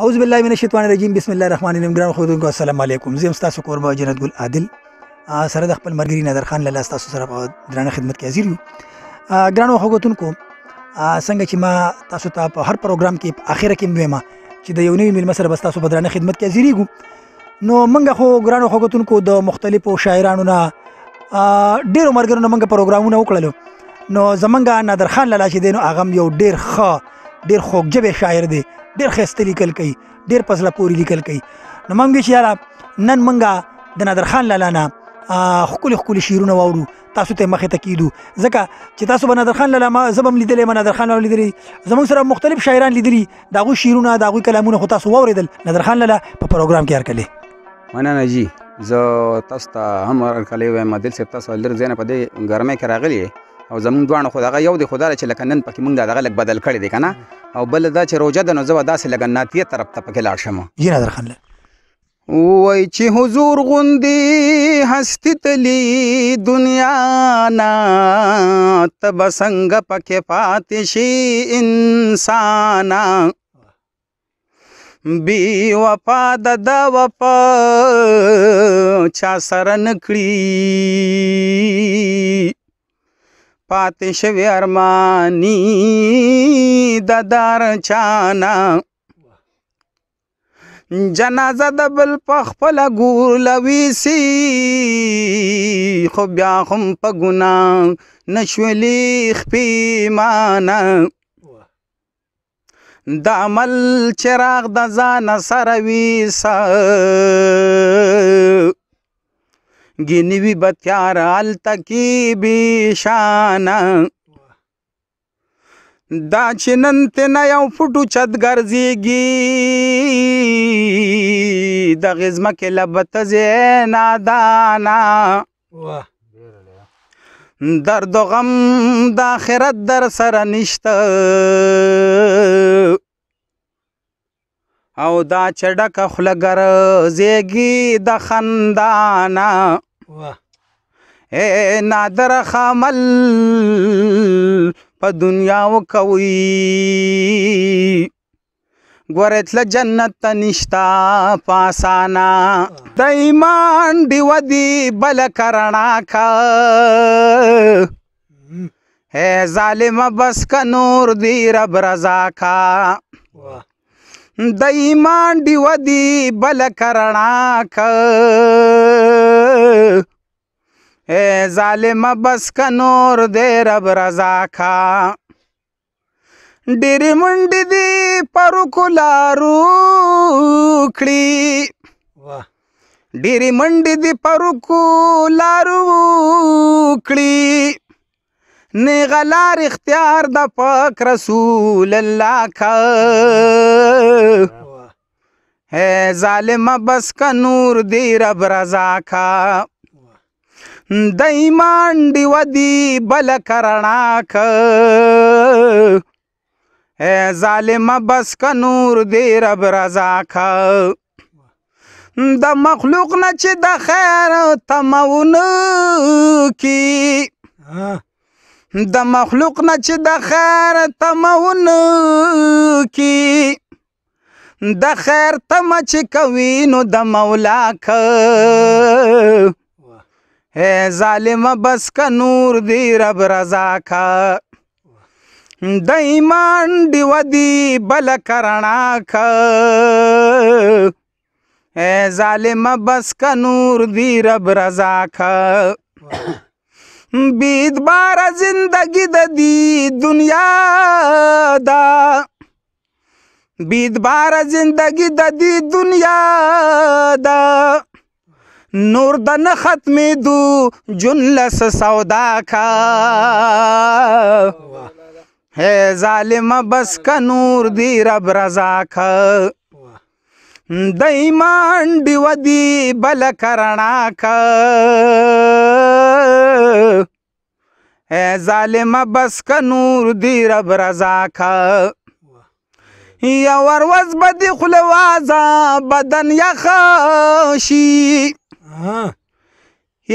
اعوذ بالله من الشیطان الرجیم بسم الله الرحمن الرحیم ګران خوندونکو السلام علیکم زم تاسو کوربه جنت ګل عادل سره د خپل مرګري نادر خان لاله تاسو سره په درنه خدمت کې حاضر یو ګران خوندونکو څنګه چې ما تاسو ته په هر پروګرام کې په اخیره کې مېما چې د یو نوی مل مسره بس تاسو په درنه خدمت کې حاضر یو نو منګه خو ګران خوندونکو د مختلفو شاعرانو نه ډیرو مرګرو نه منګه پروګرامونه وکړلو نو زمنګ نادر خان لاله چې دین هغه یو ډیر ښه ډیر خوږجب شاعر دی ډیر خسته لیکل کوي ډیر پزله پوری لیکل کوي نو مونږ چې یاره نن مونږه د نادر خان لاله نه خکل خکل شیرونه واورو تاسو ته مخه تکیدو ځکه چې تاسو بنادر خان لاله ما زبم لیدلې بنادر خان لاله لیدلې زمون سره مختلف شاعران لیدلې داغو شیرونه داغو کلامونه خو تاسو واوریدل نادر خان لاله په پروګرام کې هرکلې مننه جی زه تاسو ته هم هرکلې وایم دل سپ تاسو لر زنه په دې ګرمه کې راغلی او زمونږ دواړه خو دغه یو دی خو دا چې لکه نن پکې موږ دغه لږ بدل کړی دی که نه او بل دا چې روژه ده نو زه به داسې لږ ناتیه طرف ته پکې لاړ شم یې نظر خان وای چې حضور غوندې هستی تلی دنیا نا تب څنګه پکې پاتې شي انسان بی وفا د د وفا چا سره نکړي پاتې شوی ارمانی د دار چانا جنازه د بل په خپل ګور لوي سي خو بیا هم په ګنا نشولې خپې معنا د عمل چراغ د ځان سره وي سر گینوی بتیار آلتا کی بی شانا دا چې نن ته نه یو فټو چت ګرځيږي د غزمه کې لبت زینا دانا درد و غم د آخرت در سره نشته او دا چډک خلګر زیږي د خندانا اے نادر خامل په دنیا وکوي ګوره تل جنت ته نشتا پاسانا د ایمان دی ودی بل کرنا کا اے ظالم بس کا نور دی رب رضا کا د ایمان دی ودی بل کرنا کا اے ظالم بس کا نور دے رب رضا کا ډېرې منډې دي پرکو لارو کړي ډېرې منډې دي پرکو لارو کړي نغلار اختیار د پاک رسول الله کا اے ظالم بس کا نور دی رب رضا کا د ایمان دی ودی بل کرنا کا اے ظالم بس کا نور دی رب رضا کا د مخلوق نه چې د خیر تمونه کی د مخلوق نه چې د خیر تمونه کی د خیر تم چې کوي نو د مولا ک اے ظالم بس کا نور دی رب رضا کا د ایمان دی ودی بل کرنا کا اے ظالم بس کا نور دی رب رضا کا بید بار زندگی د دی دنیا دا بیدبار زندگی د دې دنیا دا نور د نه ختمې دو جنلس سودا کا ہے ظالم بس کا نور دی رب رضا کا دایمان دی ودی بل کرنا کا اے ظالم بس کا نور دی رب رضا کا یا ورځ به دې خوله وازه بدن یخه شي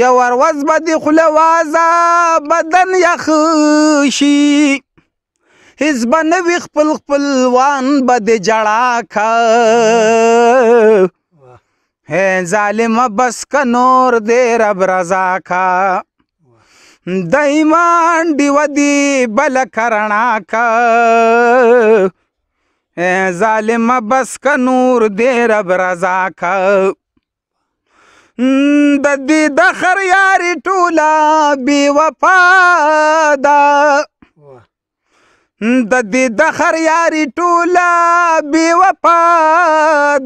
یا ورځ به دې خوله وازه بدن یخه شي هیڅ به نه وي خپل خپلوان به دې جړا کا ظالم بس که نور دی رب رضا کا د ایمان ډیوه دی بله کرنا کا ظالم بس ک نور دې رب رضا کا د دې د خر یاري ټولا بي وفا دا د دې د خر یاري ټولا بي وفا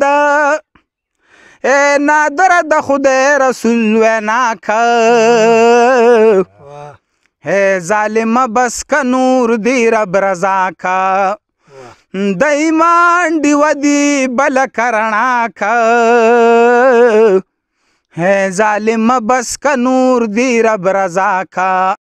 دا اے نادر د خدای رسول ونا کا اے ظالم بس ک نور دې رب رضا کا دای مانډي ودی بل کرنا کا ہے ظالم بس کا نور دی رب رضا کا